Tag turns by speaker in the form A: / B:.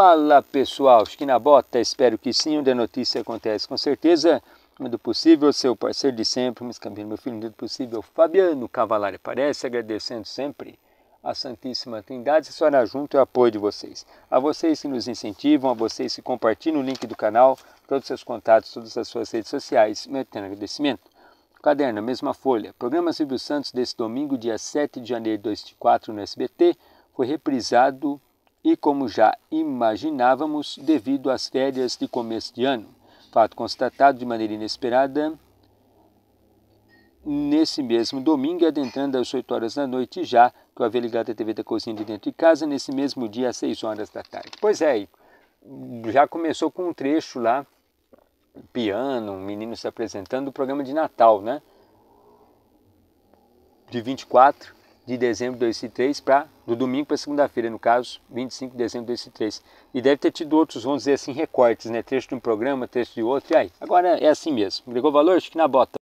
A: Fala pessoal, Esquina Bota, espero que sim, onde a notícia acontece com certeza. quando possível, seu parceiro de sempre, Miss Campino, meu filho quando possível, Fabiano Cavalari aparece, agradecendo sempre a Santíssima Trindade, a senhora junto e é o apoio de vocês. A vocês que nos incentivam, a vocês que compartilham o link do canal, todos os seus contatos, todas as suas redes sociais, meu eterno agradecimento. Caderno, mesma folha. Programa Silvio Santos desse domingo, dia 7 de janeiro de 2004, no SBT, foi reprisado e, como já imaginávamos, devido às férias de começo de ano. Fato constatado de maneira inesperada nesse mesmo domingo, adentrando às 8 horas da noite já, que eu havia ligado a TV da cozinha de dentro de casa, nesse mesmo dia às 6 horas da tarde. Pois é, já começou com um trecho lá, piano, um menino se apresentando, do programa de Natal, né? De 24 de dezembro de 2003 para do domingo para segunda-feira, no caso, 25 de dezembro de 2003. E deve ter tido outros, vamos dizer assim, recortes, né? Trecho de um programa, trecho de outro, e aí. Agora é assim mesmo. Agregou valor? Acho que na bota.